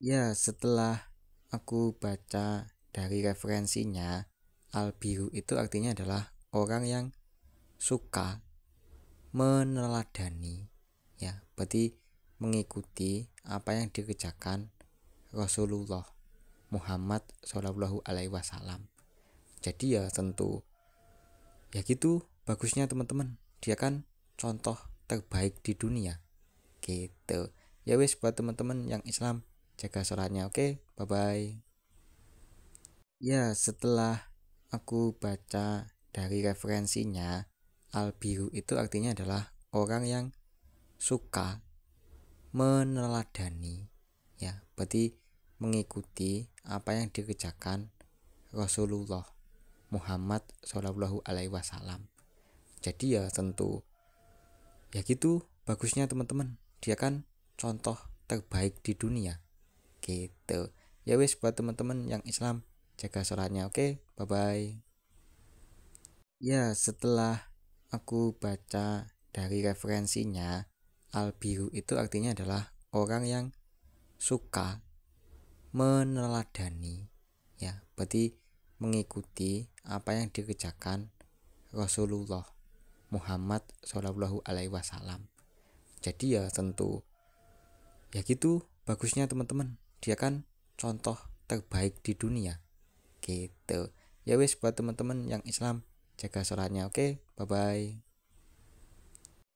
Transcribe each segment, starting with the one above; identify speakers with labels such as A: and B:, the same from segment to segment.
A: Ya, setelah aku baca dari referensinya, albiru itu artinya adalah orang yang suka meneladani, ya, berarti mengikuti apa yang dikerjakan Rasulullah Muhammad Shallallahu Alaihi Wasallam. Jadi ya tentu ya gitu bagusnya teman-teman. Dia kan contoh terbaik di dunia. Gitu. Ya wes buat teman-teman yang Islam jaga sholatnya oke okay? bye bye ya setelah aku baca dari referensinya albiru itu artinya adalah orang yang suka meneladani ya berarti mengikuti apa yang dikerjakan Rasulullah Muhammad Shallallahu Alaihi Wasallam jadi ya tentu ya gitu bagusnya teman-teman dia kan contoh terbaik di dunia gitu ya wis buat teman-teman yang Islam jaga sholatnya oke okay? bye bye ya setelah aku baca dari referensinya albiru itu artinya adalah orang yang suka meneladani ya berarti mengikuti apa yang dikerjakan Rasulullah Muhammad Shallallahu Alaihi Wasallam jadi ya tentu ya gitu bagusnya teman-teman dia kan contoh terbaik di dunia gitu ya wis buat teman-teman yang Islam jaga sholatnya oke okay? bye bye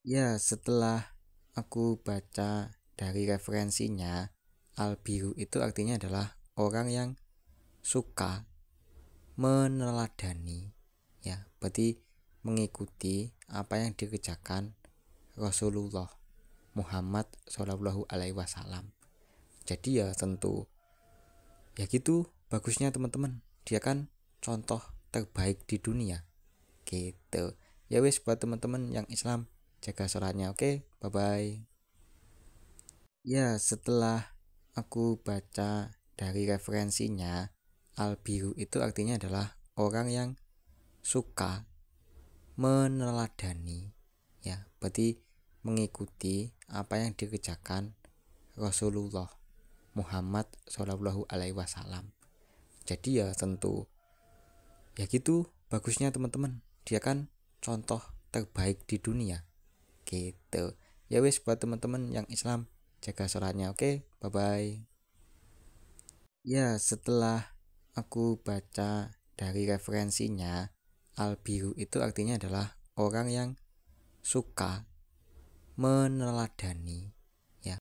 A: ya setelah aku baca dari referensinya albiru itu artinya adalah orang yang suka meneladani ya berarti mengikuti apa yang dikerjakan Rasulullah Muhammad Shallallahu Alaihi Wasallam jadi ya tentu ya gitu bagusnya teman-teman dia kan contoh terbaik di dunia gitu ya wes buat teman-teman yang Islam jaga sholatnya oke okay? bye bye ya setelah aku baca dari referensinya albiru itu artinya adalah orang yang suka meneladani ya berarti mengikuti apa yang dikerjakan Rasulullah Muhammad Shallallahu Alaihi Wasallam jadi ya tentu ya gitu bagusnya teman-teman dia kan contoh terbaik di dunia gitu ya wis buat teman-teman yang Islam jaga sholatnya oke okay? bye bye ya setelah aku baca dari referensinya biru itu artinya adalah orang yang suka meneladani